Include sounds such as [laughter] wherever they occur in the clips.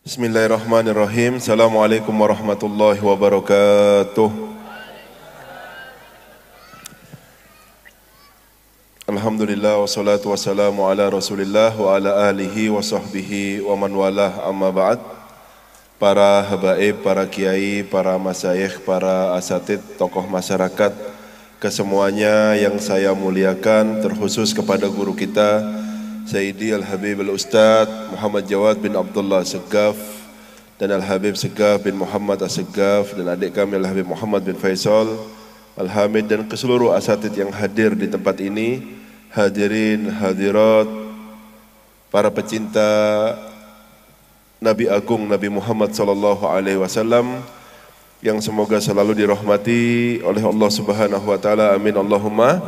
Bismillahirrahmanirrahim. Assalamualaikum warahmatullahi wabarakatuh. Alhamdulillah wassalatu wassalamu ala Rasulillah wa ala alihi wa sahbihi wa man walah amma ba'd. Para habaib, para kiai, para masyayikh, para asatid, tokoh masyarakat, kesemuanya yang saya muliakan terkhusus kepada guru kita Sayyidi Al-Habib Al-Ustaz Muhammad Jawad bin Abdullah Segaf dan Al-Habib Segaf bin Muhammad al segaf dan adik kami Al-Habib Muhammad bin Faisal Al-Hamid dan keseluruh asatid yang hadir di tempat ini hadirin hadirat para pecinta Nabi Agung Nabi Muhammad sallallahu alaihi wasallam yang semoga selalu dirahmati oleh Allah Subhanahu wa taala amin Allahumma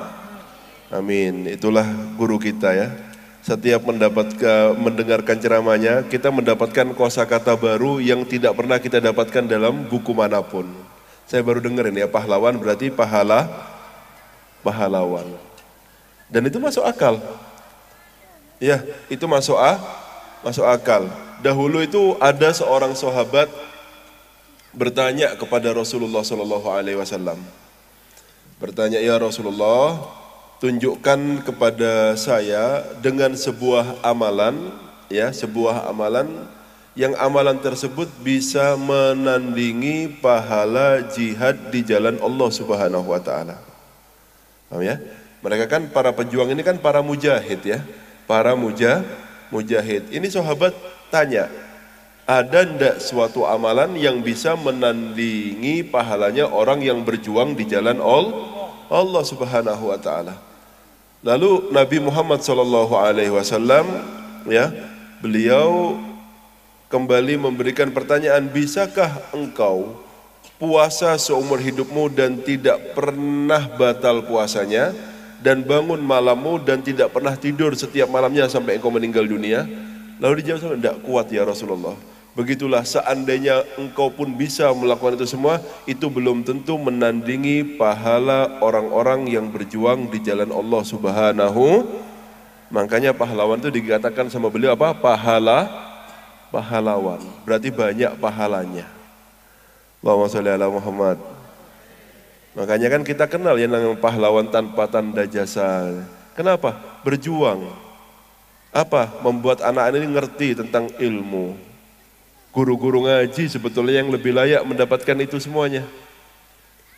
amin itulah guru kita ya setiap mendapat mendengarkan ceramahnya kita mendapatkan kosakata baru yang tidak pernah kita dapatkan dalam buku manapun. Saya baru dengar ini ya pahlawan berarti pahala pahlawan. Dan itu masuk akal. Ya, itu masuk a, masuk akal. Dahulu itu ada seorang sahabat bertanya kepada Rasulullah Shallallahu Alaihi Wasallam. Bertanya ya Rasulullah, tunjukkan kepada saya dengan sebuah amalan ya sebuah amalan yang amalan tersebut bisa menandingi pahala jihad di jalan Allah Subhanahu wa taala. Paham ya? Mereka kan para pejuang ini kan para mujahid ya. Para muja mujahid. Ini sahabat tanya, ada ndak suatu amalan yang bisa menandingi pahalanya orang yang berjuang di jalan Allah Subhanahu wa taala? Lalu Nabi Muhammad Shallallahu Alaihi Wasallam, ya, beliau kembali memberikan pertanyaan, bisakah engkau puasa seumur hidupmu dan tidak pernah batal puasanya dan bangun malammu dan tidak pernah tidur setiap malamnya sampai engkau meninggal dunia? Lalu dijawab, tidak kuat ya Rasulullah. Begitulah seandainya engkau pun bisa melakukan itu semua, itu belum tentu menandingi pahala orang-orang yang berjuang di jalan Allah Subhanahu. Makanya pahlawan itu dikatakan sama beliau apa? Pahala pahlawan. Berarti banyak pahalanya. Allahumma sholli ala Muhammad. Makanya kan kita kenal yang namanya pahlawan tanpa tanda jasa. Kenapa? Berjuang. Apa? Membuat anak ini ngerti tentang ilmu Guru-guru ngaji sebetulnya yang lebih layak mendapatkan itu semuanya.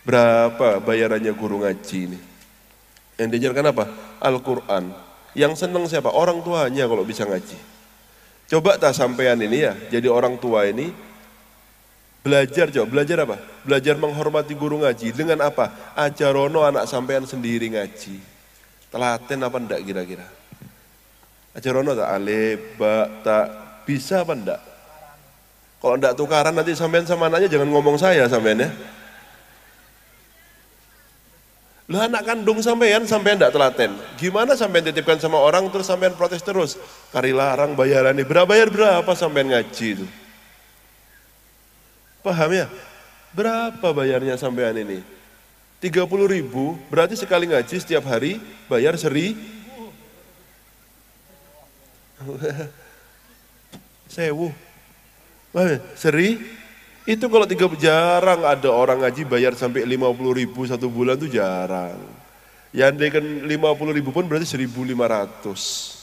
Berapa bayarannya guru ngaji ini? Yang diajarkan apa? Al-Quran. Yang senang siapa? Orang tuanya kalau bisa ngaji. Coba tak sampean ini ya, jadi orang tua ini belajar coba, belajar apa? Belajar menghormati guru ngaji dengan apa? Ajarono anak sampean sendiri ngaji. Telaten apa ndak kira-kira? Ajarono tak alif, tak bisa apa ndak? Kalau ndak tukaran nanti sampean sama anaknya jangan ngomong saya sampean ya. Lah anak kandung sampean sampean ndak telaten. Gimana sampean titipkan sama orang terus sampean protes terus? Kari larang bayaran ini Berapa bayar berapa sampean ngaji itu? Paham ya? Berapa bayarnya sampean ini? 30 ribu, berarti sekali ngaji setiap hari bayar seri. [laughs] Sewu. Wah, eh, seri? Itu kalau tiga jarang ada orang ngaji bayar sampai lima puluh ribu satu bulan tuh jarang. Ya andaikan 50 ribu pun berarti seribu seribu lima ratus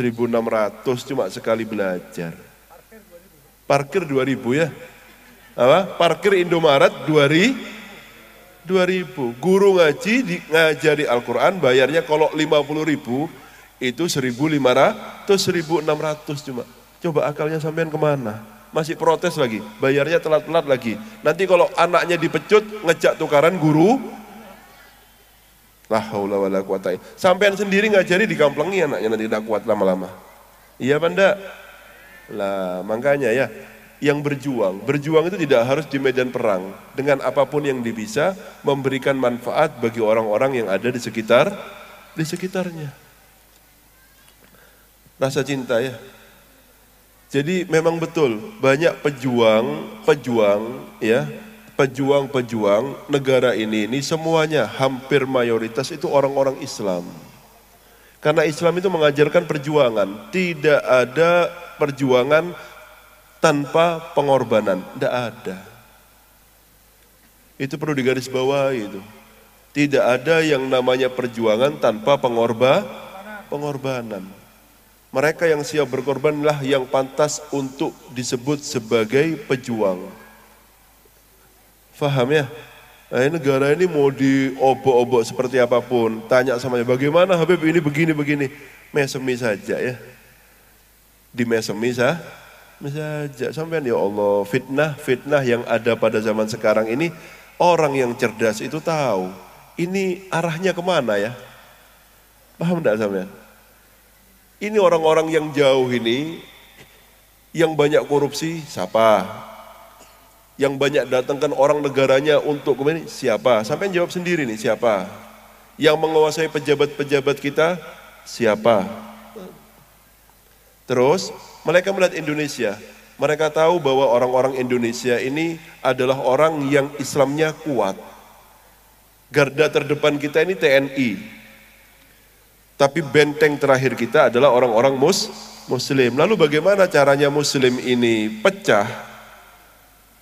enam ratus cuma sekali belajar. Parkir dua ribu ya. Apa? Parkir Indomaret dua ribu Guru ngaji di, ngajari Al-Qur'an bayarnya kalau lima puluh ribu itu seribu seribu lima ratus enam ratus cuma. Coba akalnya sampean kemana? Masih protes lagi, bayarnya telat-telat lagi. Nanti kalau anaknya dipecut, ngejak tukaran guru. lah haula wala quwata. Sampean sendiri nggak ngajari digamplengi anaknya nanti tidak kuat lama-lama. Iya panda, Lah, makanya ya yang berjuang. Berjuang itu tidak harus di medan perang. Dengan apapun yang bisa memberikan manfaat bagi orang-orang yang ada di sekitar di sekitarnya. Rasa cinta ya. Jadi memang betul banyak pejuang, pejuang ya, pejuang-pejuang negara ini ini semuanya hampir mayoritas itu orang-orang Islam. Karena Islam itu mengajarkan perjuangan, tidak ada perjuangan tanpa pengorbanan, tidak ada. Itu perlu digarisbawahi itu. Tidak ada yang namanya perjuangan tanpa pengorba, pengorbanan. Mereka yang siap berkorbanlah yang pantas untuk disebut sebagai pejuang. Faham ya? Nah, ini negara ini mau diobok-obok seperti apapun. Tanya sama dia, bagaimana Habib ini begini-begini. Mesemi saja ya. Di mesemi sah, saja. Sampai ya Allah, fitnah-fitnah yang ada pada zaman sekarang ini, orang yang cerdas itu tahu. Ini arahnya kemana ya? Paham tidak ya? Ini orang-orang yang jauh ini, yang banyak korupsi siapa? Yang banyak datangkan orang negaranya untuk kemudian siapa? Sampai jawab sendiri nih siapa? Yang menguasai pejabat-pejabat kita siapa? Terus mereka melihat Indonesia, mereka tahu bahwa orang-orang Indonesia ini adalah orang yang Islamnya kuat. Garda terdepan kita ini TNI, tapi benteng terakhir kita adalah orang-orang mus muslim. Lalu bagaimana caranya muslim ini pecah?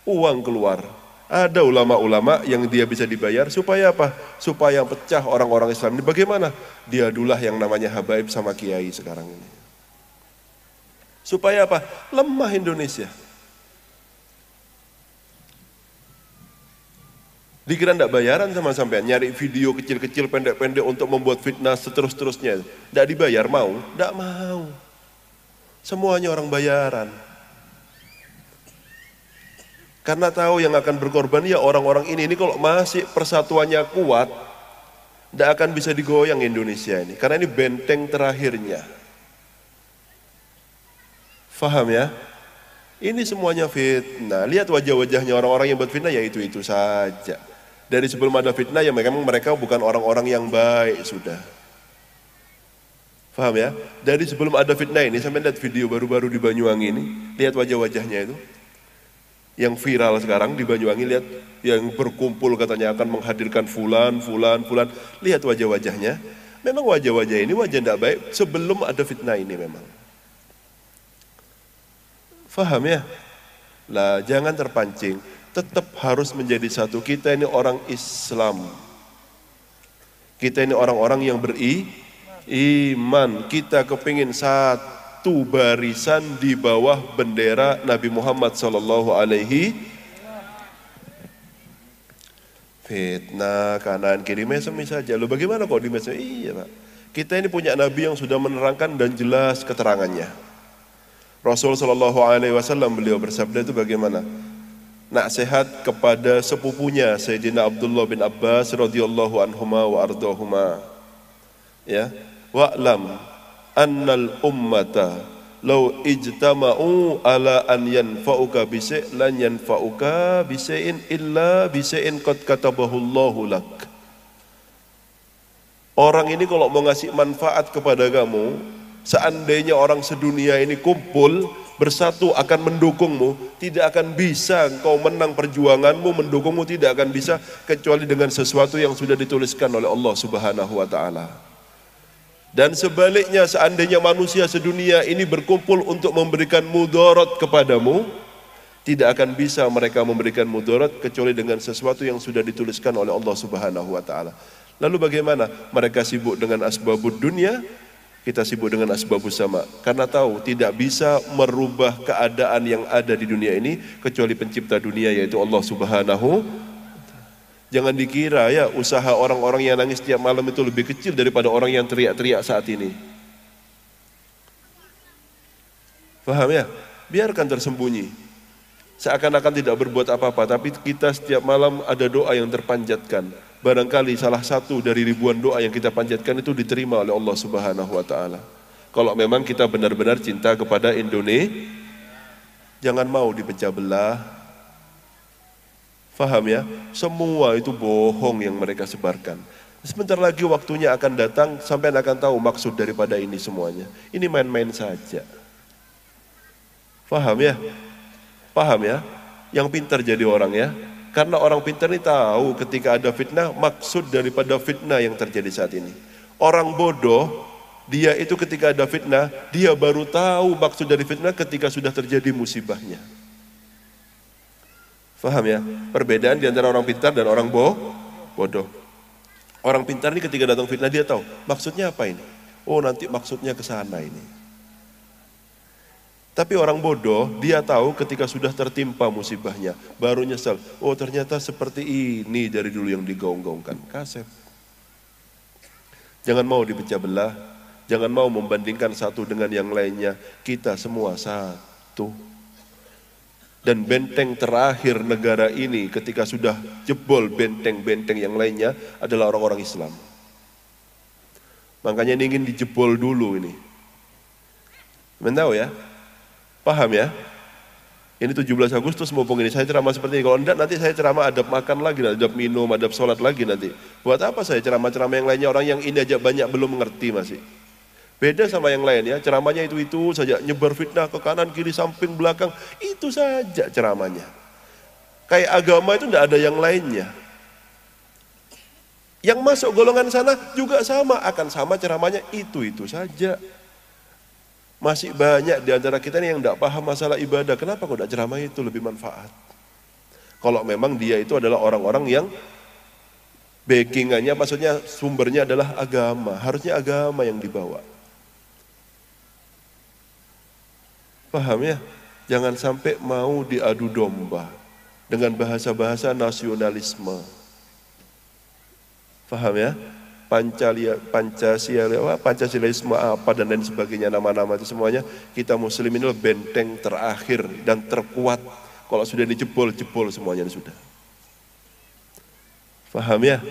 Uang keluar. Ada ulama-ulama yang dia bisa dibayar supaya apa? Supaya pecah orang-orang Islam ini bagaimana? Dia dulah yang namanya habaib sama kiai sekarang ini. Supaya apa? Lemah Indonesia. Dikira tidak bayaran sama sampean, nyari video kecil-kecil pendek-pendek untuk membuat fitnah seterus-terusnya. Tidak dibayar, mau? Tidak mau. Semuanya orang bayaran. Karena tahu yang akan berkorban ya orang-orang ini. Ini kalau masih persatuannya kuat, tidak akan bisa digoyang Indonesia ini. Karena ini benteng terakhirnya. Faham ya? Ini semuanya fitnah. Lihat wajah-wajahnya orang-orang yang buat fitnah ya itu-itu saja dari sebelum ada fitnah ya memang mereka bukan orang-orang yang baik sudah. Faham ya? Dari sebelum ada fitnah ini, sampai lihat video baru-baru di Banyuwangi ini, lihat wajah-wajahnya itu. Yang viral sekarang di Banyuwangi, lihat yang berkumpul katanya akan menghadirkan fulan, fulan, fulan. Lihat wajah-wajahnya. Memang wajah-wajah ini wajah tidak baik sebelum ada fitnah ini memang. Faham ya? Lah jangan terpancing tetap harus menjadi satu. Kita ini orang Islam. Kita ini orang-orang yang beri iman. Kita kepingin satu barisan di bawah bendera Nabi Muhammad Sallallahu Alaihi fitnah kanan kiri mesem saja. Lo bagaimana kok di mesem? Iya pak. Kita ini punya Nabi yang sudah menerangkan dan jelas keterangannya. Rasul Shallallahu Alaihi Wasallam beliau bersabda itu bagaimana? nasihat kepada sepupunya Sayyidina Abdullah bin Abbas radhiyallahu anhuma wa ardahuma ya Wa wa'lam annal ummata law ijtama'u ala an yanfa'uka bisa lan yanfa'uka bisa'in illa bisa'in qad katabahu Allahu lak Orang ini kalau mau ngasih manfaat kepada kamu, seandainya orang sedunia ini kumpul bersatu akan mendukungmu, tidak akan bisa engkau menang perjuanganmu, mendukungmu tidak akan bisa kecuali dengan sesuatu yang sudah dituliskan oleh Allah Subhanahu wa taala. Dan sebaliknya seandainya manusia sedunia ini berkumpul untuk memberikan mudarat kepadamu, tidak akan bisa mereka memberikan mudarat kecuali dengan sesuatu yang sudah dituliskan oleh Allah Subhanahu wa taala. Lalu bagaimana? Mereka sibuk dengan asbabud dunia, kita sibuk dengan asbabus sama karena tahu tidak bisa merubah keadaan yang ada di dunia ini kecuali pencipta dunia yaitu Allah Subhanahu Jangan dikira ya usaha orang-orang yang nangis tiap malam itu lebih kecil daripada orang yang teriak-teriak saat ini. Faham ya? Biarkan tersembunyi. Seakan-akan tidak berbuat apa-apa, tapi kita setiap malam ada doa yang terpanjatkan barangkali salah satu dari ribuan doa yang kita panjatkan itu diterima oleh Allah Subhanahu wa taala. Kalau memang kita benar-benar cinta kepada Indonesia, jangan mau dipecah belah. Faham ya? Semua itu bohong yang mereka sebarkan. Sebentar lagi waktunya akan datang sampai akan tahu maksud daripada ini semuanya. Ini main-main saja. Faham ya? Faham ya? Yang pintar jadi orang ya. Karena orang pintar ini tahu ketika ada fitnah, maksud daripada fitnah yang terjadi saat ini. Orang bodoh, dia itu ketika ada fitnah, dia baru tahu maksud dari fitnah ketika sudah terjadi musibahnya. Faham ya? Perbedaan di antara orang pintar dan orang bo bodoh. Orang pintar ini ketika datang fitnah dia tahu maksudnya apa ini. Oh nanti maksudnya ke sana ini. Tapi orang bodoh, dia tahu ketika sudah tertimpa musibahnya, baru nyesel. Oh ternyata seperti ini dari dulu yang digaung-gaungkan. Kasep. Jangan mau dipecah belah, jangan mau membandingkan satu dengan yang lainnya. Kita semua satu. Dan benteng terakhir negara ini ketika sudah jebol benteng-benteng yang lainnya adalah orang-orang Islam. Makanya ini ingin dijebol dulu ini. Teman tahu ya, Paham ya? Ini 17 Agustus mumpung ini saya ceramah seperti ini. Kalau enggak nanti saya ceramah adab makan lagi, adab minum, adab sholat lagi nanti. Buat apa saya ceramah-ceramah yang lainnya orang yang ini aja banyak belum mengerti masih. Beda sama yang lain ya, ceramahnya itu-itu saja, nyebar fitnah ke kanan, kiri, samping, belakang, itu saja ceramahnya. Kayak agama itu enggak ada yang lainnya. Yang masuk golongan sana juga sama, akan sama ceramahnya itu-itu saja. Masih banyak di antara kita nih yang tidak paham masalah ibadah. Kenapa kok tidak ceramah itu lebih manfaat? Kalau memang dia itu adalah orang-orang yang backingannya, maksudnya sumbernya adalah agama. Harusnya agama yang dibawa. Paham ya? Jangan sampai mau diadu domba dengan bahasa-bahasa nasionalisme. Paham ya? Pancalia, Pancasila, Pancasilaisme apa dan lain sebagainya nama-nama itu semuanya kita muslim ini benteng terakhir dan terkuat kalau sudah dijebol-jebol semuanya sudah paham ya?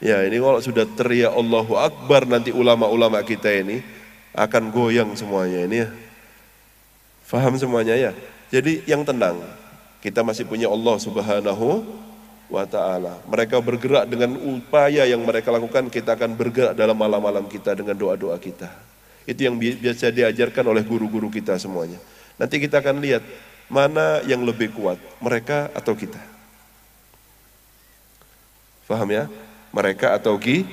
ya ini kalau sudah teriak Allahu Akbar nanti ulama-ulama kita ini akan goyang semuanya ini ya paham semuanya ya jadi yang tenang kita masih punya Allah subhanahu wa taala. Mereka bergerak dengan upaya yang mereka lakukan, kita akan bergerak dalam malam-malam kita dengan doa-doa kita. Itu yang biasa diajarkan oleh guru-guru kita semuanya. Nanti kita akan lihat mana yang lebih kuat, mereka atau kita. Faham ya? Mereka atau ki?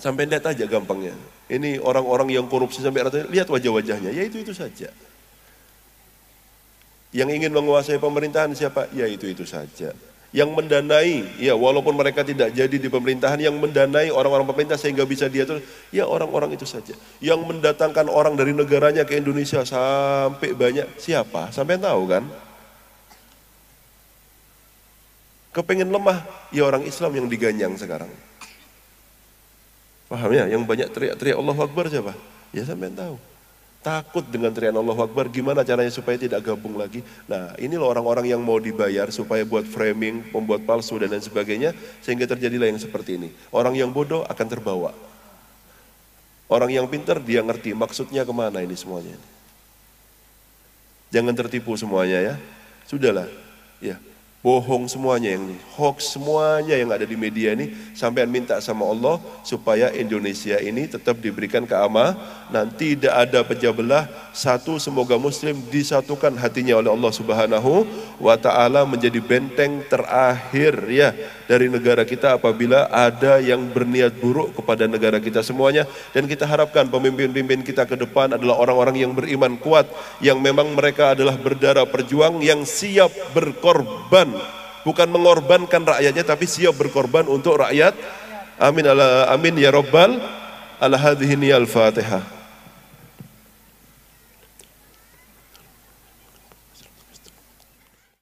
Sampai lihat aja gampangnya. Ini orang-orang yang korupsi sampai rata lihat wajah-wajahnya. Ya itu-itu saja. Yang ingin menguasai pemerintahan siapa? Ya itu-itu saja. Yang mendanai, ya walaupun mereka tidak jadi di pemerintahan, yang mendanai orang-orang pemerintah sehingga bisa diatur, ya orang-orang itu saja. Yang mendatangkan orang dari negaranya ke Indonesia sampai banyak, siapa? Sampai tahu kan? Kepengen lemah, ya orang Islam yang diganyang sekarang. Paham ya? Yang banyak teriak-teriak Allah Akbar siapa? Ya sampai tahu. Takut dengan teriakan Allah Akbar, gimana caranya supaya tidak gabung lagi? Nah, ini loh orang-orang yang mau dibayar supaya buat framing, membuat palsu dan lain sebagainya, sehingga terjadilah yang seperti ini. Orang yang bodoh akan terbawa. Orang yang pintar dia ngerti maksudnya kemana ini semuanya. Jangan tertipu semuanya ya. Sudahlah. Ya, bohong semuanya yang hoax semuanya yang ada di media ini sampai minta sama Allah supaya Indonesia ini tetap diberikan keamanan tidak ada pecah belah satu semoga muslim disatukan hatinya oleh Allah Subhanahu wa taala menjadi benteng terakhir ya dari negara kita apabila ada yang berniat buruk kepada negara kita semuanya dan kita harapkan pemimpin-pemimpin kita ke depan adalah orang-orang yang beriman kuat yang memang mereka adalah berdarah perjuang yang siap berkorban berkorban, bukan mengorbankan rakyatnya tapi siap berkorban untuk rakyat. Amin ala amin ya rabbal ala hadhihi al-Fatihah.